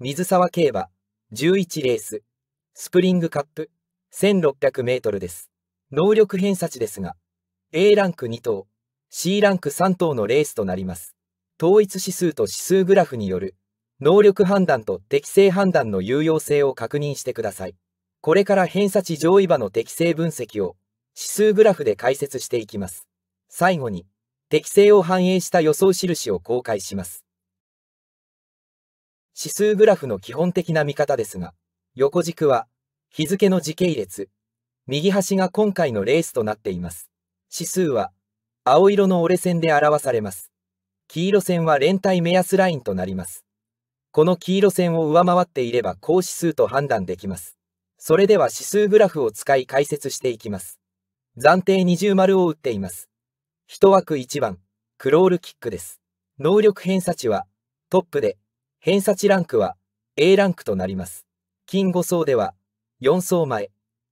水沢競馬、11レース、スプリングカップ、1600メートルです。能力偏差値ですが、A ランク2頭、C ランク3頭のレースとなります。統一指数と指数グラフによる、能力判断と適正判断の有用性を確認してください。これから偏差値上位馬の適正分析を指数グラフで解説していきます。最後に、適正を反映した予想印を公開します。指数グラフの基本的な見方ですが、横軸は日付の時系列、右端が今回のレースとなっています。指数は青色の折れ線で表されます。黄色線は連帯目安ラインとなります。この黄色線を上回っていれば高指数と判断できます。それでは指数グラフを使い解説していきます。暫定二重丸を打っています。1枠1番、クロールキックです。能力偏差値はトップで偏差値ランクは A ランクとなります。金5層では4層前、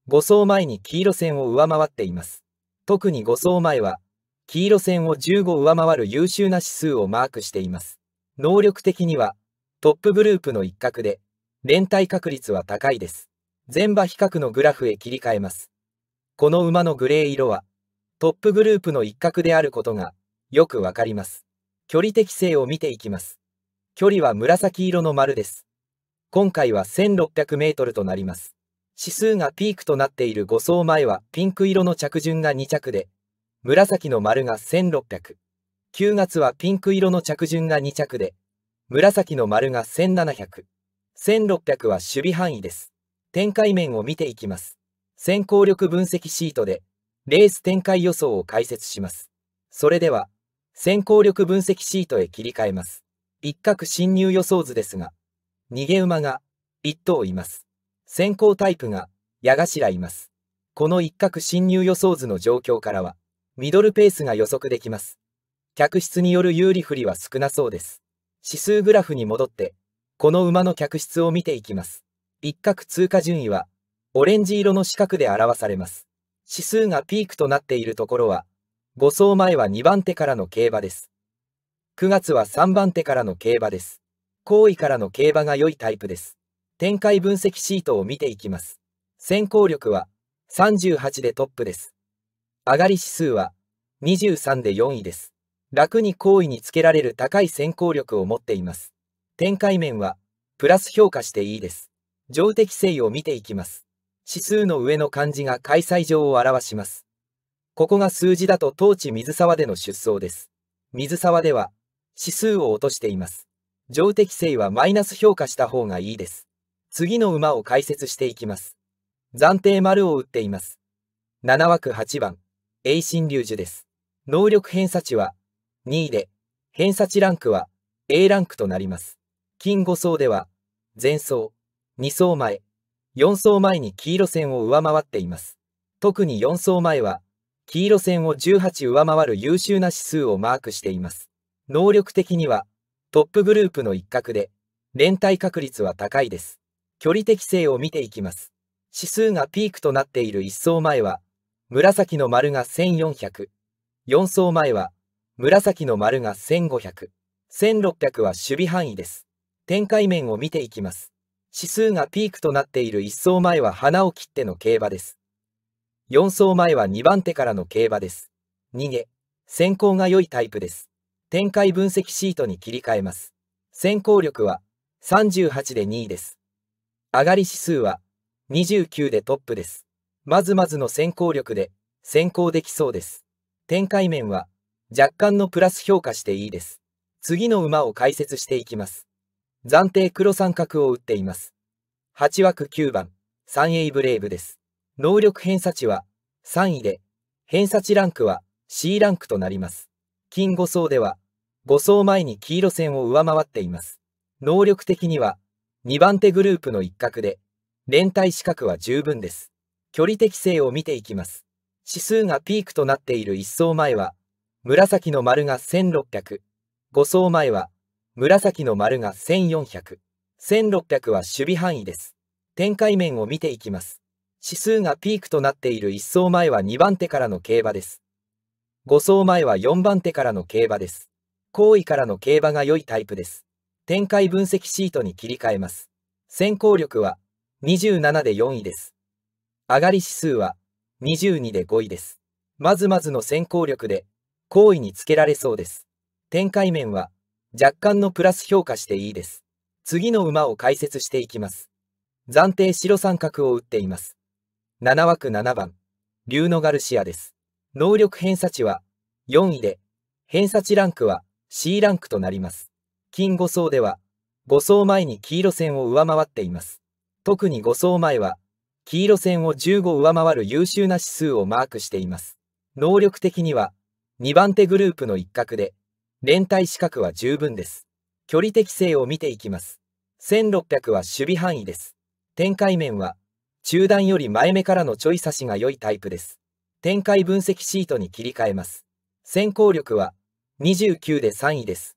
5層前に黄色線を上回っています。特に5層前は黄色線を15上回る優秀な指数をマークしています。能力的にはトップグループの一角で連帯確率は高いです。全馬比較のグラフへ切り替えます。この馬のグレー色はトップグループの一角であることがよくわかります。距離適性を見ていきます。距離は紫色の丸です。今回は1600メートルとなります。指数がピークとなっている5層前はピンク色の着順が2着で、紫の丸が1600。9月はピンク色の着順が2着で、紫の丸が1700。1600は守備範囲です。展開面を見ていきます。先行力分析シートで、レース展開予想を解説します。それでは、先行力分析シートへ切り替えます。一角侵入予想図ですが、逃げ馬が一頭います。先行タイプが矢頭います。この一角侵入予想図の状況からは、ミドルペースが予測できます。客室による有利不利は少なそうです。指数グラフに戻って、この馬の客室を見ていきます。一角通過順位は、オレンジ色の四角で表されます。指数がピークとなっているところは、5走前は2番手からの競馬です。9月は3番手からの競馬です。後位からの競馬が良いタイプです。展開分析シートを見ていきます。先行力は38でトップです。上がり指数は23で4位です。楽に好位につけられる高い先行力を持っています。展開面はプラス評価していいです。上的性を見ていきます。指数の上の漢字が開催場を表します。ここが数字だと当地水沢での出走です。水沢では指数を落としています。上適性はマイナス評価した方がいいです。次の馬を解説していきます。暫定丸を打っています。7枠8番、栄新龍樹です。能力偏差値は2位で、偏差値ランクは A ランクとなります。金5層では、前走、2層前、4走前に黄色線を上回っています。特に4走前は、黄色線を18上回る優秀な指数をマークしています。能力的にはトップグループの一角で、連帯確率は高いです。距離適性を見ていきます。指数がピークとなっている1層前は、紫の丸が1400。4層前は、紫の丸が1500。1600は守備範囲です。展開面を見ていきます。指数がピークとなっている1層前は花を切っての競馬です。4層前は2番手からの競馬です。逃げ。先行が良いタイプです。展開分析シートに切り替えます。先行力は38で2位です。上がり指数は29でトップです。まずまずの先行力で先行できそうです。展開面は若干のプラス評価していいです。次の馬を解説していきます。暫定黒三角を打っています。8枠9番、3A ブレイブです。能力偏差値は3位で、偏差値ランクは C ランクとなります。金5層では5走前に黄色線を上回っています。能力的には、2番手グループの一角で、連帯資格は十分です。距離適性を見ていきます。指数がピークとなっている1走前は、紫の丸が1600、5走前は、紫の丸が1400、1600は守備範囲です。展開面を見ていきます。指数がピークとなっている1走前は2番手からの競馬です。5走前は4番手からの競馬です。好意からの競馬が良いタイプです。展開分析シートに切り替えます。先行力は27で4位です。上がり指数は22で5位です。まずまずの先行力で好位につけられそうです。展開面は若干のプラス評価していいです。次の馬を解説していきます。暫定白三角を打っています。7枠7番、リューノガルシアです。能力偏差値は4位で、偏差値ランクは C ランクとなります。金5層では、5層前に黄色線を上回っています。特に5層前は、黄色線を15上回る優秀な指数をマークしています。能力的には、2番手グループの一角で、連帯資格は十分です。距離適性を見ていきます。1600は守備範囲です。展開面は、中段より前目からのちょい差しが良いタイプです。展開分析シートに切り替えます。先行力は、29で3位です。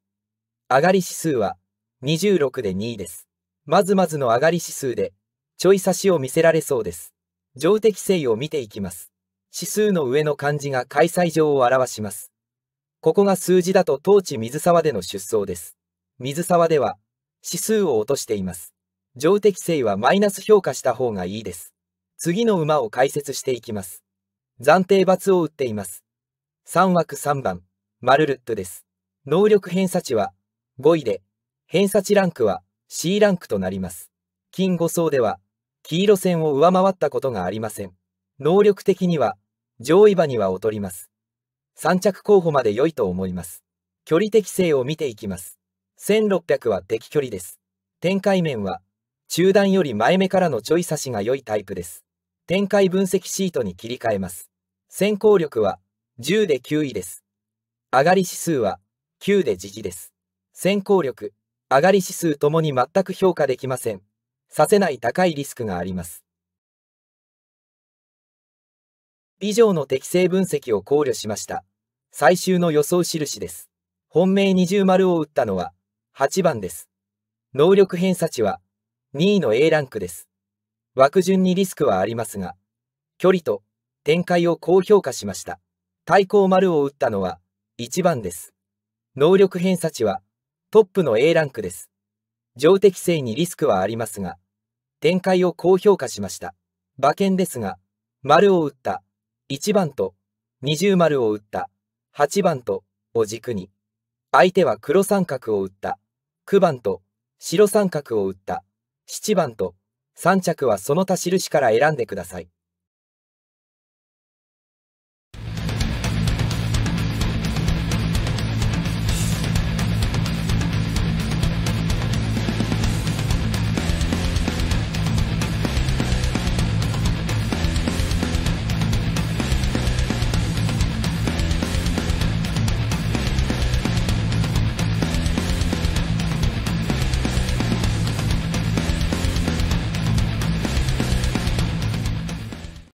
上がり指数は26で2位です。まずまずの上がり指数で、ちょい差しを見せられそうです。上的性を見ていきます。指数の上の漢字が開催場を表します。ここが数字だと当地水沢での出走です。水沢では指数を落としています。上的性はマイナス評価した方がいいです。次の馬を解説していきます。暫定罰を打っています。3枠3番、マルルットです。能力偏差値は5位で、偏差値ランクは C ランクとなります。金5層では、黄色線を上回ったことがありません。能力的には、上位馬には劣ります。3着候補まで良いと思います。距離適性を見ていきます。1600は適距離です。展開面は、中段より前目からのちょい差しが良いタイプです。展開分析シートに切り替えます。先行力は10で9位です。上がり指数は9で時期です。先行力、上がり指数ともに全く評価できません。させない高いリスクがあります。以上の適正分析を考慮しました。最終の予想印です。本命二重丸を打ったのは8番です。能力偏差値は2位の A ランクです。枠順にリスクはありますが、距離と展開を高評価しました。対抗丸を打ったのは1番です。能力偏差値はトップの A ランクです。上適性にリスクはありますが、展開を高評価しました。馬券ですが、丸を打った1番と20丸を打った8番とを軸に、相手は黒三角を打った9番と白三角を打った7番と3着はその他印から選んでください。